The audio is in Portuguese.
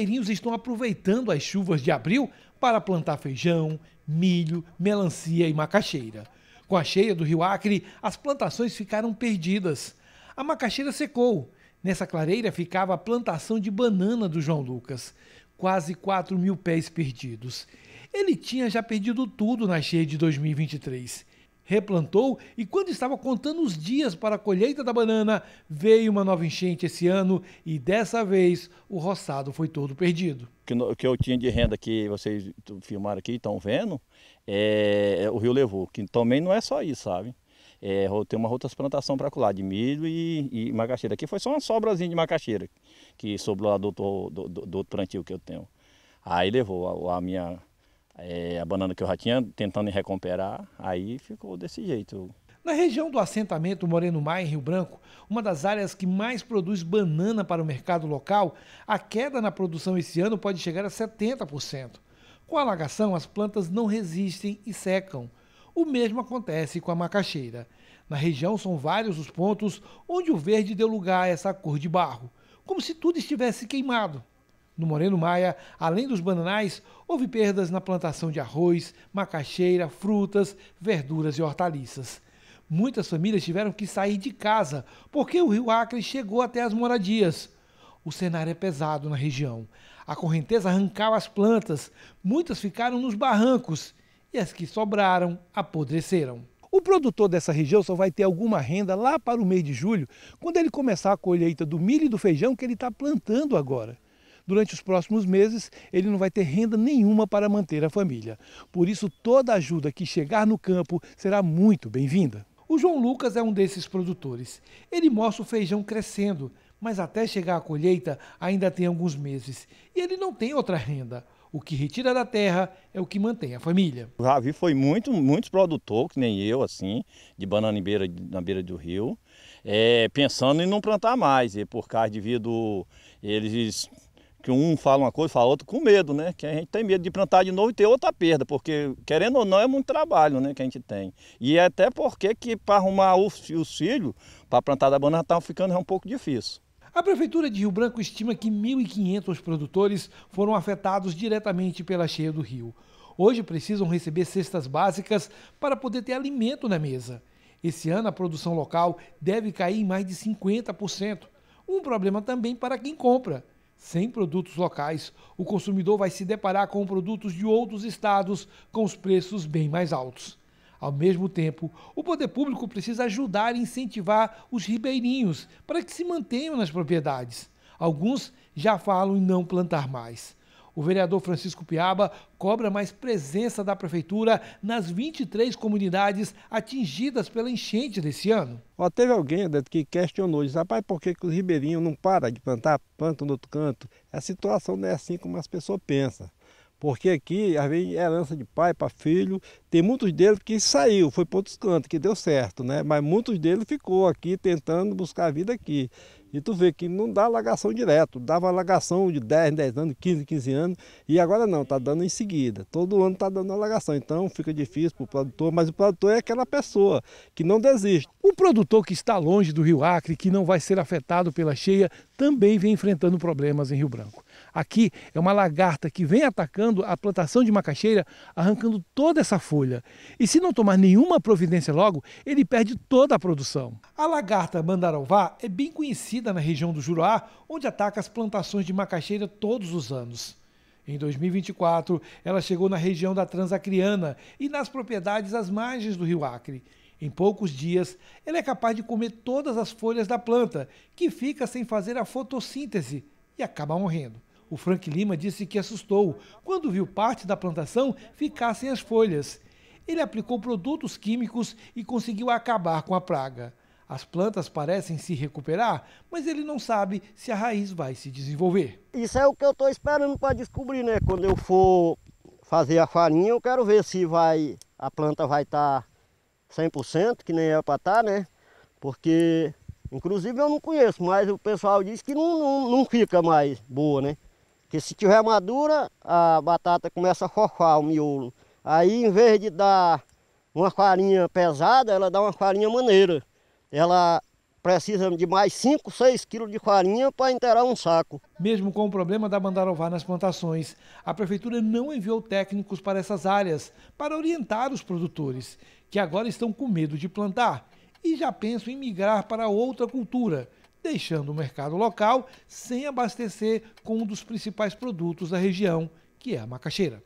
ribeirinhos estão aproveitando as chuvas de abril para plantar feijão, milho, melancia e macaxeira. Com a cheia do rio Acre, as plantações ficaram perdidas. A macaxeira secou. Nessa clareira ficava a plantação de banana do João Lucas. Quase 4 mil pés perdidos. Ele tinha já perdido tudo na cheia de 2023 replantou e quando estava contando os dias para a colheita da banana, veio uma nova enchente esse ano e dessa vez o roçado foi todo perdido. O que eu tinha de renda que vocês filmaram aqui, estão vendo, é, é, o rio levou, que também não é só isso, sabe? É, tem uma outra plantação para colar de milho e, e, macaxeira. Aqui foi só uma sobrazinha de macaxeira que sobrou lá do, do, do, do outro plantio que eu tenho. Aí levou a, a minha é, a banana que eu já tinha, tentando recuperar, aí ficou desse jeito. Na região do assentamento Moreno Mai em Rio Branco, uma das áreas que mais produz banana para o mercado local, a queda na produção esse ano pode chegar a 70%. Com a alagação, as plantas não resistem e secam. O mesmo acontece com a macaxeira. Na região são vários os pontos onde o verde deu lugar a essa cor de barro, como se tudo estivesse queimado. No Moreno Maia, além dos bananais, houve perdas na plantação de arroz, macaxeira, frutas, verduras e hortaliças. Muitas famílias tiveram que sair de casa porque o rio Acre chegou até as moradias. O cenário é pesado na região. A correnteza arrancava as plantas, muitas ficaram nos barrancos e as que sobraram apodreceram. O produtor dessa região só vai ter alguma renda lá para o mês de julho, quando ele começar a colheita do milho e do feijão que ele está plantando agora durante os próximos meses ele não vai ter renda nenhuma para manter a família. Por isso, toda ajuda que chegar no campo será muito bem-vinda. O João Lucas é um desses produtores. Ele mostra o feijão crescendo, mas até chegar à colheita ainda tem alguns meses e ele não tem outra renda. O que retira da terra é o que mantém a família. O Ravi foi muito, muitos produtores, que nem eu, assim, de banana em beira, na beira do rio, é, pensando em não plantar mais, e por causa devido eles que um fala uma coisa, e fala outra, com medo, né? Que a gente tem medo de plantar de novo e ter outra perda, porque querendo ou não é muito trabalho, né, que a gente tem. E é até porque que para arrumar o, o para plantar da banana, estava tá ficando um pouco difícil. A Prefeitura de Rio Branco estima que 1.500 produtores foram afetados diretamente pela cheia do rio. Hoje precisam receber cestas básicas para poder ter alimento na mesa. Esse ano a produção local deve cair em mais de 50%. Um problema também para quem compra sem produtos locais, o consumidor vai se deparar com produtos de outros estados com os preços bem mais altos. Ao mesmo tempo, o poder público precisa ajudar e incentivar os ribeirinhos para que se mantenham nas propriedades. Alguns já falam em não plantar mais. O vereador Francisco Piaba cobra mais presença da prefeitura nas 23 comunidades atingidas pela enchente desse ano. Ó, teve alguém que questionou, disse, rapaz, por que, que os ribeirinhos não param de plantar, plantam no outro canto? A situação não é assim como as pessoas pensam. Porque aqui, às vezes, é herança de pai para filho, tem muitos deles que saiu, foi para outros cantos, que deu certo, né? Mas muitos deles ficou aqui tentando buscar a vida aqui. E tu vê que não dá alagação direto, dava alagação de 10, 10 anos, 15, 15 anos, e agora não, está dando em seguida. Todo ano está dando alagação, então fica difícil para o produtor, mas o produtor é aquela pessoa que não desiste. O produtor que está longe do Rio Acre, que não vai ser afetado pela cheia, também vem enfrentando problemas em Rio Branco. Aqui é uma lagarta que vem atacando a plantação de macaxeira, arrancando toda essa folha. E se não tomar nenhuma providência logo, ele perde toda a produção. A lagarta mandarová é bem conhecida na região do Juruá, onde ataca as plantações de macaxeira todos os anos. Em 2024, ela chegou na região da Transacriana e nas propriedades às margens do rio Acre. Em poucos dias, ela é capaz de comer todas as folhas da planta, que fica sem fazer a fotossíntese e acaba morrendo. O Frank Lima disse que assustou quando viu parte da plantação ficar sem as folhas. Ele aplicou produtos químicos e conseguiu acabar com a praga. As plantas parecem se recuperar, mas ele não sabe se a raiz vai se desenvolver. Isso é o que eu estou esperando para descobrir, né? Quando eu for fazer a farinha, eu quero ver se vai a planta vai estar tá 100%, que nem é para estar, tá, né? Porque, inclusive, eu não conheço, mas o pessoal diz que não, não, não fica mais boa, né? Porque se tiver madura, a batata começa a fofar o miolo. Aí em vez de dar uma farinha pesada, ela dá uma farinha maneira. Ela precisa de mais 5, 6 quilos de farinha para inteirar um saco. Mesmo com o problema da mandarová nas plantações, a prefeitura não enviou técnicos para essas áreas para orientar os produtores, que agora estão com medo de plantar e já pensam em migrar para outra cultura, deixando o mercado local sem abastecer com um dos principais produtos da região, que é a macaxeira.